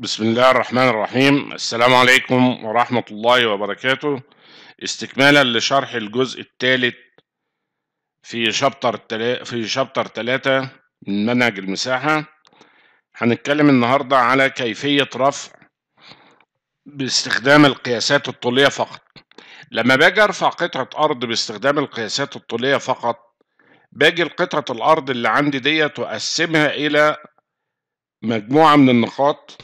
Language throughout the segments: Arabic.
بسم الله الرحمن الرحيم السلام عليكم ورحمة الله وبركاته استكمالا لشرح الجزء الثالث في شابتر التل... في شابتر ثلاثة من منهج المساحة هنتكلم النهاردة على كيفية رفع باستخدام القياسات الطولية فقط لما باجي ارفع قطعة أرض باستخدام القياسات الطولية فقط باجي لقطعة الأرض اللي عندي ديت وأقسمها إلى مجموعة من النقاط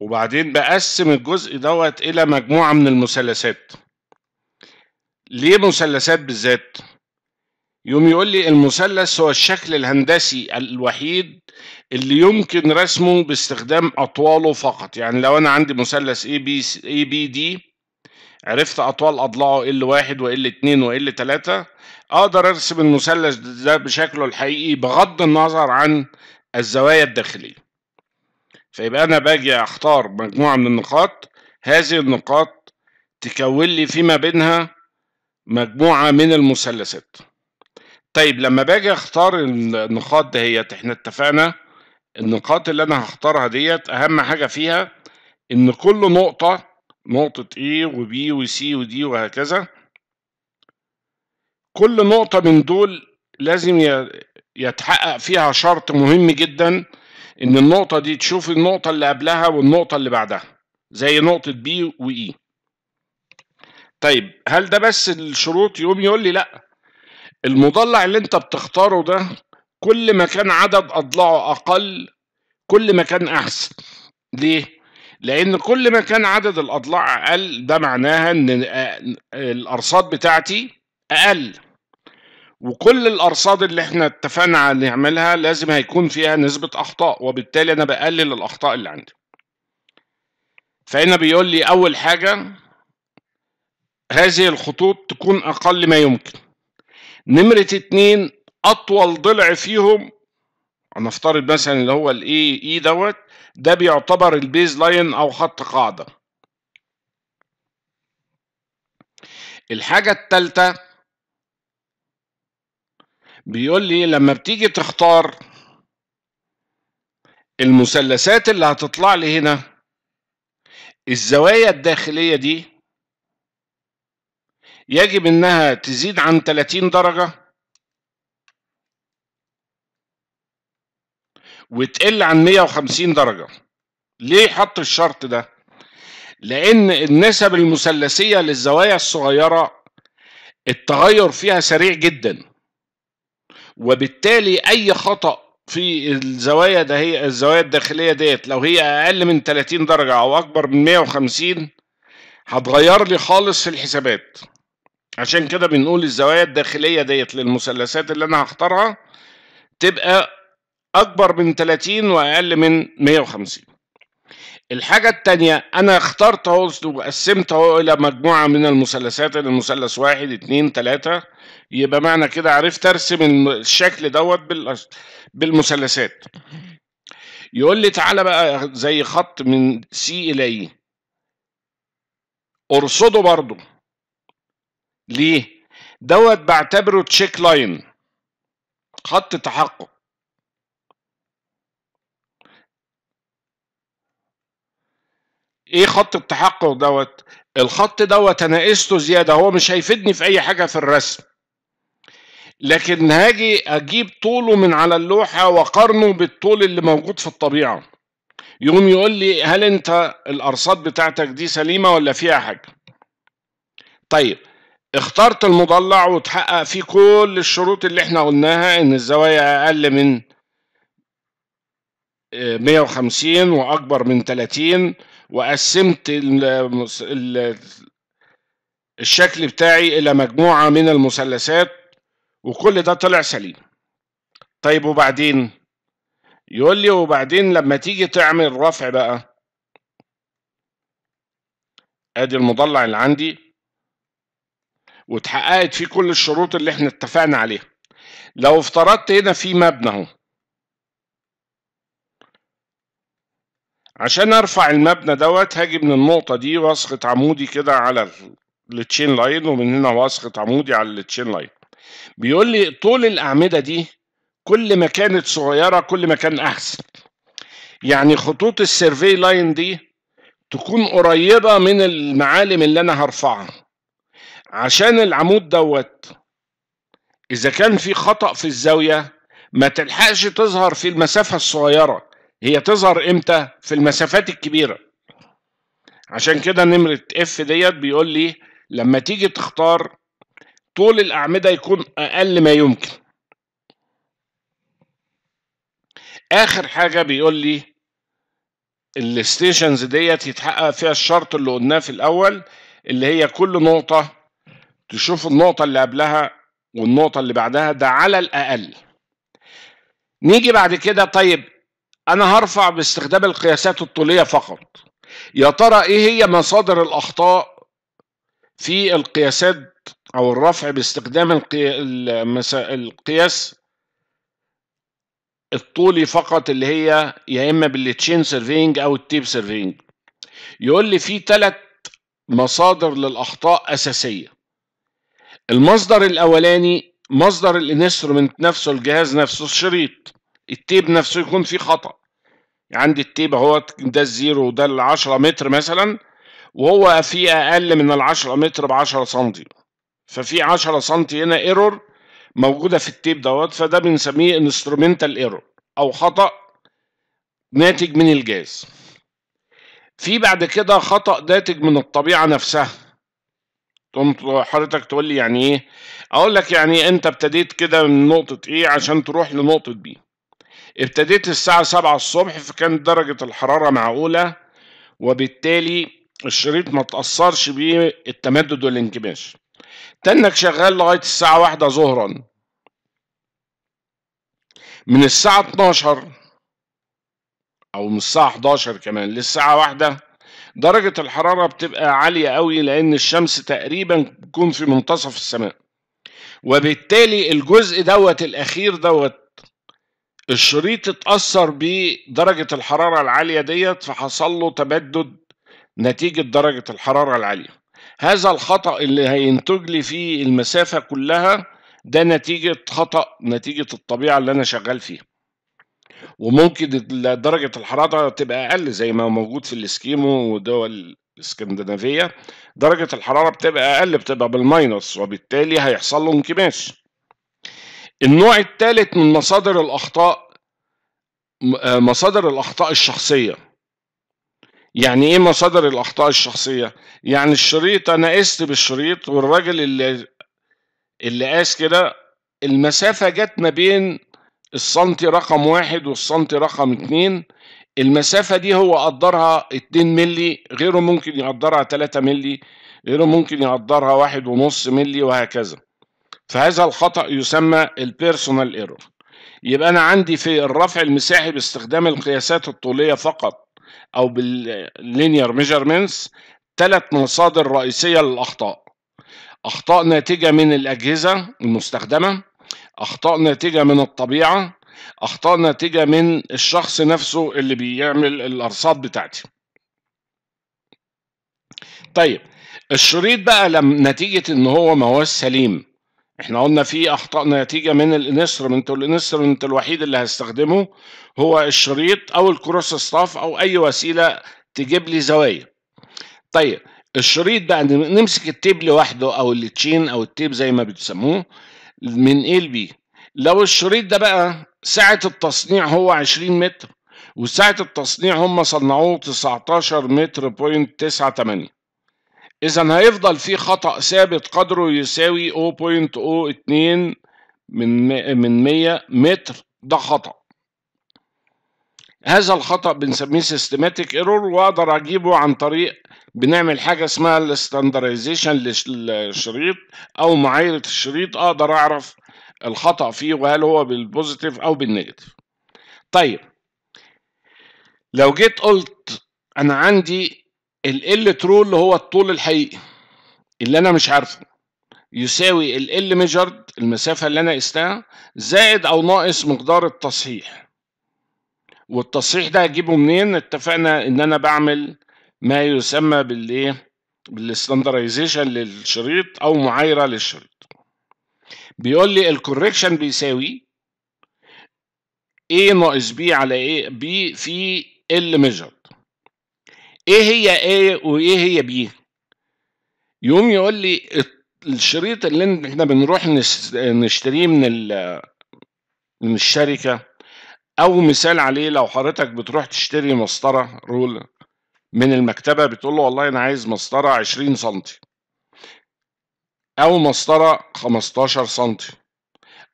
وبعدين بقسم الجزء دوت إلى مجموعة من المثلثات ليه مثلثات بالذات؟ يوم يقول لي المثلث هو الشكل الهندسي الوحيد اللي يمكن رسمه باستخدام أطواله فقط يعني لو أنا عندي مثلث اي بي اي بي دي عرفت أطوال أضلاعه ال 1 وال 2 وال 3 أقدر أرسم المثلث ده بشكله الحقيقي بغض النظر عن الزوايا الداخلية فيبقى أنا باجي أختار مجموعة من النقاط هذه النقاط تكون لي فيما بينها مجموعة من المثلثات طيب لما باجي أختار النقاط دهيت إحنا اتفقنا النقاط اللي أنا هختارها ديت أهم حاجة فيها إن كل نقطة نقطة A وبي وسي ودي وهكذا كل نقطة من دول لازم يتحقق فيها شرط مهم جدا ان النقطه دي تشوف النقطه اللي قبلها والنقطه اللي بعدها زي نقطه بي واي e. طيب هل ده بس الشروط يقوم يقول لي لا المضلع اللي انت بتختاره ده كل ما كان عدد اضلاعه اقل كل ما كان احسن ليه لان كل ما كان عدد الاضلاع اقل ده معناها ان آه، الارصاد بتاعتي اقل وكل الارصاد اللي احنا اتفقنا على نعملها لازم هيكون فيها نسبه اخطاء وبالتالي انا بقلل الاخطاء اللي عندي فهنا بيقول لي اول حاجه هذه الخطوط تكون اقل ما يمكن نمره اتنين اطول ضلع فيهم هنفترض مثلا اللي هو الاي اي إيه دوت ده بيعتبر البيز لاين او خط قاعده الحاجه الثالثه بيقول لي لما بتيجي تختار المثلثات اللي هتطلع لي هنا الزوايا الداخلية دي يجب انها تزيد عن 30 درجة وتقل عن 150 درجة ليه حط الشرط ده لان النسب المثلثية للزوايا الصغيرة التغير فيها سريع جداً وبالتالي اي خطا في الزوايا ده هي الزوايا الداخليه ديت لو هي اقل من 30 درجه او اكبر من 150 هتغير لي خالص في الحسابات عشان كده بنقول الزوايا الداخليه ديت للمثلثات اللي انا هختارها تبقى اكبر من 30 واقل من 150 الحاجة التانية أنا اخترت أهو وقسمت أهو إلى مجموعة من المثلثات المثلث واحد اتنين تلاتة يبقى معنى كده عرفت أرسم الشكل دوت بالمثلثات يقول لي تعالى بقى زي خط من سي إلى إي e. أرصده برضه ليه؟ دوت بعتبره تشيك لاين خط تحقق ايه خط التحقق دوت الخط دوت انا قسته زياده هو مش هيفيدني في اي حاجه في الرسم لكن هاجي اجيب طوله من على اللوحه واقارنه بالطول اللي موجود في الطبيعه يقوم يقول لي هل انت الارصاد بتاعتك دي سليمه ولا فيها حاجه طيب اخترت المضلع وتحقق فيه كل الشروط اللي احنا قلناها ان الزوايا اقل من 150 آه، واكبر من 30 وقسمت الشكل بتاعي إلى مجموعة من المثلثات وكل ده طلع سليم طيب وبعدين يقول لي وبعدين لما تيجي تعمل رفع بقى ادي المضلع اللي عندي واتحققت فيه كل الشروط اللي احنا اتفقنا عليها لو افترضت هنا في مبنى اهو عشان ارفع المبنى دوت هاجي من النقطه دي واسقط عمودي كده على التشين لاين ومن هنا واسقط عمودي على التشين لاين بيقول لي طول الاعمده دي كل ما كانت صغيره كل ما كان احسن يعني خطوط السيرفي لاين دي تكون قريبه من المعالم اللي انا هرفعها عشان العمود دوت اذا كان في خطا في الزاويه ما تلحقش تظهر في المسافه الصغيره هي تظهر امتى في المسافات الكبيره عشان كده نمره اف ديت بيقول لي لما تيجي تختار طول الاعمده يكون اقل ما يمكن اخر حاجه بيقول لي الستيشنز ديت يتحقق فيها الشرط اللي قلناه في الاول اللي هي كل نقطه تشوف النقطه اللي قبلها والنقطه اللي بعدها ده على الاقل نيجي بعد كده طيب انا هرفع باستخدام القياسات الطوليه فقط يا ترى ايه هي مصادر الاخطاء في القياسات او الرفع باستخدام القي... المسا... القياس الطولي فقط اللي هي يا اما بالتشين سيرفينج او التيب سيرفينج يقول لي في ثلاث مصادر للاخطاء اساسيه المصدر الاولاني مصدر الانسترومنت نفسه الجهاز نفسه الشريط التيب نفسه يكون فيه خطأ يعني عندي التيب اهوت ده الزيرو وده العشرة متر مثلا وهو في أقل من العشرة متر بعشرة سنتي ففي عشرة سنتي هنا ايرور موجودة في التيب دوت فده بنسميه انسترومنتال ايرور أو خطأ ناتج من الجاز في بعد كده خطأ ناتج من الطبيعة نفسها حضرتك تقول لي يعني ايه اقول لك يعني انت ابتديت كده من نقطة ايه عشان تروح لنقطة بي ابتديت الساعة سبعة الصبح فكانت درجة الحرارة معقولة وبالتالي الشريط ما تأثرش بيه التمدد والانكماش تنك شغال لغاية الساعة واحدة ظهرا من الساعة 12 أو من الساعة 11 كمان للساعة واحدة درجة الحرارة بتبقى عالية قوي لأن الشمس تقريبا بتكون في منتصف السماء وبالتالي الجزء دوت الأخير دوت الشريط اتأثر بدرجة الحرارة العالية ديت فحصل له تمدد نتيجة درجة الحرارة العالية هذا الخطأ اللي هينتج لي فيه المسافة كلها ده نتيجة خطأ نتيجة الطبيعة اللي أنا شغال فيها وممكن درجة الحرارة تبقى أقل زي ما موجود في الإسكيمو ودول الإسكندنافية درجة الحرارة بتبقى أقل بتبقى بالماينس وبالتالي هيحصل له انكماش النوع الثالث من مصادر الأخطاء آه، مصادر الأخطاء الشخصية يعني إيه مصادر الأخطاء الشخصية؟ يعني الشريط أنا قست بالشريط والراجل اللي اللي قاس كده المسافة جت ما بين السنتي رقم واحد والسنتي رقم اتنين المسافة دي هو قدرها اتنين ملي غيره ممكن يقدرها تلاته ملي غيره ممكن يقدرها واحد ونص ملي وهكذا فهذا الخطأ يسمى البيرسونال ايرور يبقى أنا عندي في الرفع المساحي باستخدام القياسات الطولية فقط أو باللينير ميجرمنتس ثلاث مصادر رئيسية للأخطاء أخطاء ناتجة من الأجهزة المستخدمة أخطاء ناتجة من الطبيعة أخطاء ناتجة من الشخص نفسه اللي بيعمل الأرصاد بتاعتي طيب الشريط بقى لم نتيجة إن هو ما سليم احنا قلنا في اخطاء نتيجه من الانسترومنت والانسترومنت الوحيد اللي هستخدمه هو الشريط او الكروس ستاف او اي وسيله تجيب لي زوايا طيب الشريط ده نمسك التيب لوحده او التشين او التيب زي ما بتسموه من ايه لبي لو الشريط ده بقى سعه التصنيع هو 20 متر وسعه التصنيع هم صنعوه 19 متر بوينت 98 إذا هيفضل في خطأ ثابت قدره يساوي 0.02 من من 100 متر ده خطأ هذا الخطأ بنسميه سيستماتيك ايرور وأقدر أجيبه عن طريق بنعمل حاجة اسمها الاستاندرايزيشن للشريط أو معايرة الشريط أقدر أعرف الخطأ فيه وهل هو بالبوزيتيف أو بالنيجاتيف. طيب لو جيت قلت أنا عندي ال L true اللي هو الطول الحقيقي اللي انا مش عارفه يساوي ال L measured المسافة اللي انا قستها زائد او ناقص مقدار التصحيح والتصحيح ده هجيبه منين اتفقنا ان انا بعمل ما يسمى بالايه بالستاندرايزيشن للشريط او معايره للشريط بيقول لي الكوريكشن بيساوي A ناقص B على A B في L measured ايه هي ايه وايه هي بيه يقوم يقول لي الشريط اللي احنا بنروح نشتريه من من الشركه او مثال عليه لو حضرتك بتروح تشتري مسطره رول من المكتبه بتقول له والله انا عايز مسطره 20 سم او مسطره 15 سم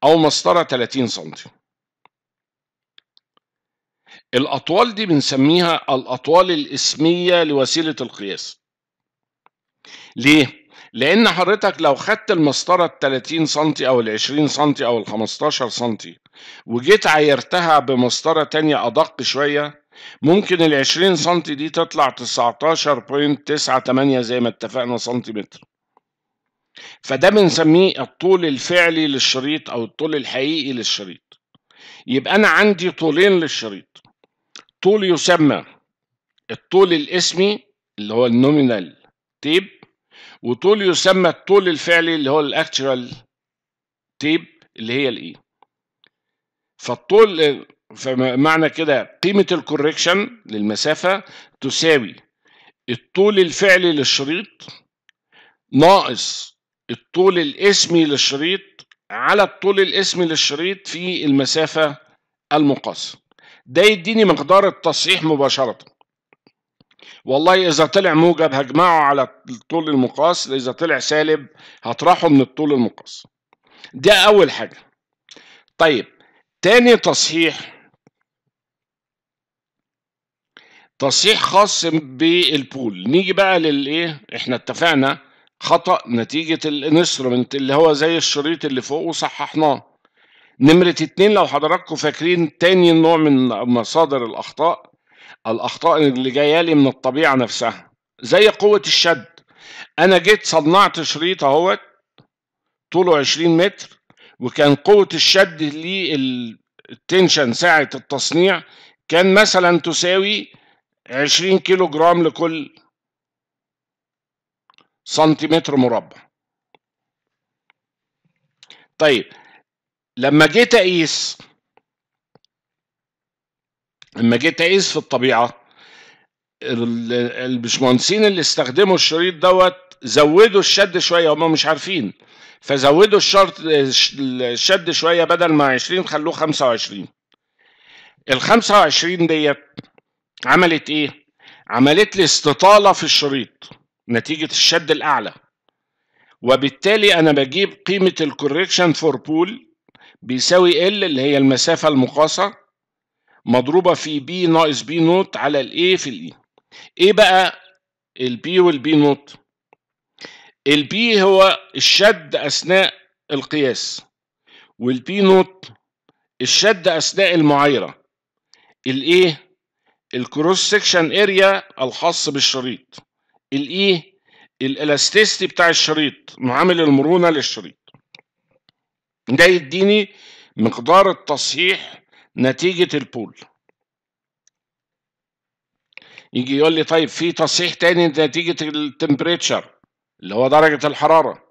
او مسطره 30 سم الأطوال دي بنسميها الأطوال الإسمية لوسيلة القياس ليه؟ لأن حضرتك لو خدت المسطرة ال 30 سم أو ال 20 سم أو ال 15 سم وجيت عايرتها بمسطرة تانية أدق شوية ممكن ال 20 سم دي تطلع 19.98 زي ما اتفقنا سنتيمتر فده بنسميه الطول الفعلي للشريط أو الطول الحقيقي للشريط يبقى أنا عندي طولين للشريط الطول يسمى الطول الاسمي اللي هو النومينال تيب وطول يسمى الطول الفعلي اللي هو الاكتشرال تيب اللي هي الاي e. فالطول فمعنى كده قيمة الكوريكشن للمسافة تساوي الطول الفعلي للشريط ناقص الطول الاسمي للشريط على الطول الاسمي للشريط في المسافة المقاسة ده يديني مقدار التصحيح مباشرة والله إذا طلع موجب هجمعه على الطول المقاس إذا طلع سالب هطرحه من الطول المقاس ده أول حاجة طيب تاني تصحيح تصحيح خاص بالبول نيجي بقى للايه احنا اتفقنا خطأ نتيجة الانسترومنت اللي هو زي الشريط اللي فوق وصححناه نمرة اتنين لو حضراتكم فاكرين تاني نوع من مصادر الأخطاء الأخطاء اللي جاية لي من الطبيعة نفسها زي قوة الشد أنا جيت صنعت شريط أهوت طوله 20 متر وكان قوة الشد للتنشن ساعة التصنيع كان مثلا تساوي 20 كيلو جرام لكل سنتيمتر مربع طيب لما جيت اقيس لما جيت اقيس في الطبيعه البشمهندسين اللي استخدموا الشريط دوت زودوا الشد شويه هم مش عارفين فزودوا الشرط الشد شويه بدل ما 20 خلوه 25 ال 25 ديت عملت ايه؟ عملت لي استطاله في الشريط نتيجه الشد الاعلى وبالتالي انا بجيب قيمه الكوريكشن فور بول بيساوي ال اللي هي المسافة المقاسة مضروبة في b ناقص b نوت على ال a في ال e. ايه بقى ال b وال b نوت ال b هو الشد اثناء القياس وال b نوت الشد اثناء المعايره ال a الكروس سكشن اريا الخاص بالشريط ال e الالاستيستي بتاع الشريط معامل المرونه للشريط ده يديني مقدار التصحيح نتيجة البول يجي يقول لي طيب في تصحيح تاني نتيجة التمبريتشر اللي هو درجة الحرارة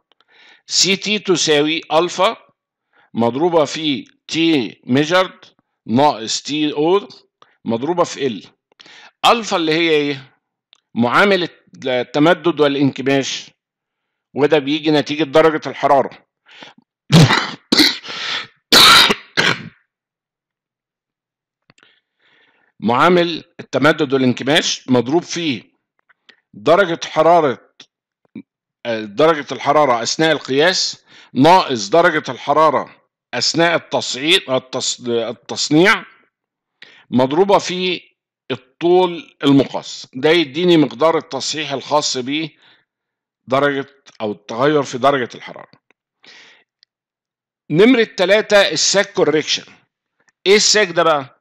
سي تي تساوي ألفا مضروبة في تي ميجرد ناقص تي او مضروبة في ال ألفا اللي هي ايه؟ معامل التمدد والانكماش وده بيجي نتيجة درجة الحرارة معامل التمدد والانكماش مضروب فيه درجة حرارة درجة الحرارة أثناء القياس ناقص درجة الحرارة أثناء التصعيد التصنيع مضروبة في الطول المقاس ده يديني مقدار التصحيح الخاص به درجة أو التغير في درجة الحرارة نمرة 3 الساك كوريكشن إيه الساك ده بقى؟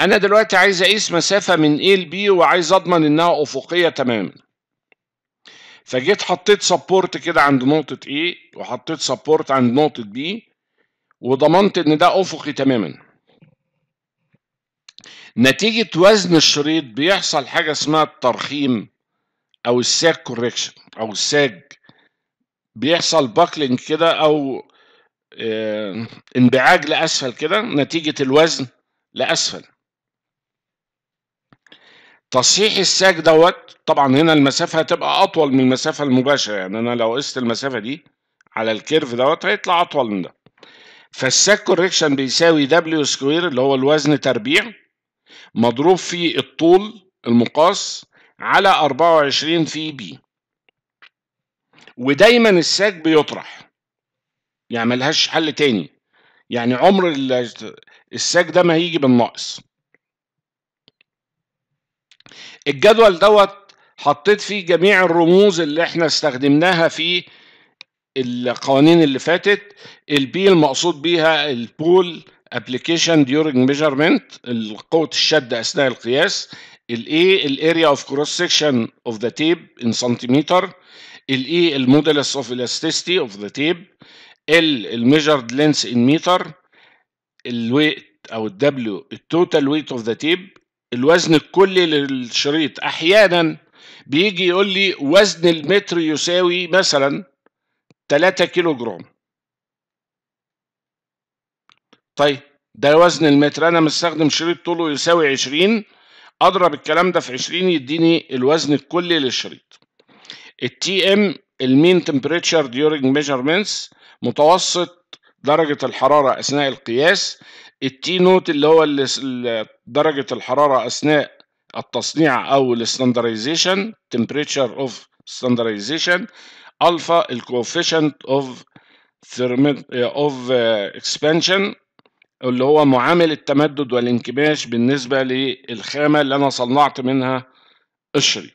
انا دلوقتي عايز اقيس مسافه من A ل B وعايز اضمن انها افقيه تماما فجيت حطيت سبورت كده عند نقطه A وحطيت سبورت عند نقطه B وضمنت ان ده افقي تماما نتيجه وزن الشريط بيحصل حاجه اسمها الترخيم او الساج كوركشن او الساج بيحصل باكلينج كده او آه، انبعاج لاسفل كده نتيجه الوزن لاسفل تصحيح الساك دوت طبعا هنا المسافة هتبقى أطول من المسافة المباشرة يعني أنا لو قست المسافة دي على الكيرف دوت هيطلع أطول من ده فالساك كوريكشن بيساوي دبليو سكوير اللي هو الوزن تربيع مضروب في الطول المقاس على 24 في بي ودايما الساك بيطرح يعني ملهاش حل تاني يعني عمر الساك ده ما هيجي بالناقص الجدول دوت حطيت فيه جميع الرموز اللي احنا استخدمناها في القوانين اللي فاتت البي المقصود بيها البول ابلكيشن ديورنج ميجرمنت قوه الشد اثناء القياس الاي الاريا اوف كروس سيكشن اوف ذا تيب ان سنتيمتر الاي المودلس اوف الاستيستي اوف ذا تيب ال الميجرد لينس ان متر الويت او الدبليو التوتال ويت اوف ذا تيب الوزن الكلي للشريط احيانا بيجي يقول لي وزن المتر يساوي مثلا 3 كيلو جرام طيب ده وزن المتر انا مستخدم شريط طوله يساوي 20 اضرب الكلام ده في 20 يديني الوزن الكلي للشريط التي ام المين تمبريتشر ديورنج ميجرمنتس متوسط درجة الحرارة أثناء القياس التي نوت اللي هو درجة الحرارة أثناء التصنيع أو الستاندرايزيشن temperature of standardization ألفا الكوفيشنت of of uh, expansion اللي هو معامل التمدد والانكماش بالنسبة للخامة اللي أنا صنعت منها قشري